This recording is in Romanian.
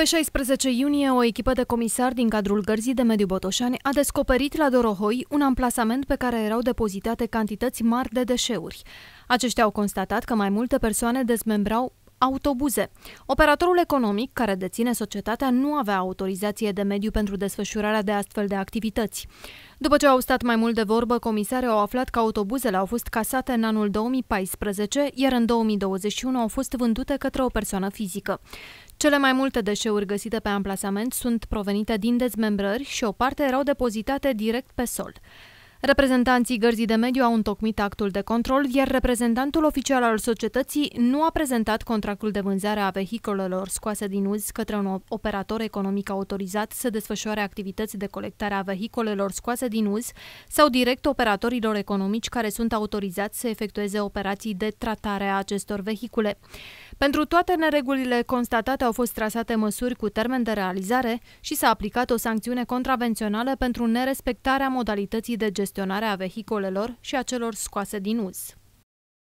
Pe 16 iunie, o echipă de comisari din cadrul Gărzii de Mediu Botoșani a descoperit la Dorohoi un amplasament pe care erau depozitate cantități mari de deșeuri. Aceștia au constatat că mai multe persoane dezmembrau autobuze. Operatorul economic care deține societatea nu avea autorizație de mediu pentru desfășurarea de astfel de activități. După ce au stat mai mult de vorbă, comisarii au aflat că autobuzele au fost casate în anul 2014, iar în 2021 au fost vândute către o persoană fizică. Cele mai multe deșeuri găsite pe amplasament sunt provenite din dezmembrări și o parte erau depozitate direct pe sol. Reprezentanții gărzii de mediu au întocmit actul de control, iar reprezentantul oficial al societății nu a prezentat contractul de vânzare a vehiculelor scoase din uz către un operator economic autorizat să desfășoare activități de colectare a vehiculelor scoase din uz sau direct operatorilor economici care sunt autorizați să efectueze operații de tratare a acestor vehicule. Pentru toate neregulile constatate au fost trasate măsuri cu termen de realizare și s-a aplicat o sancțiune contravențională pentru nerespectarea modalității de gestionare a vehicolelor și a celor scoase din uz.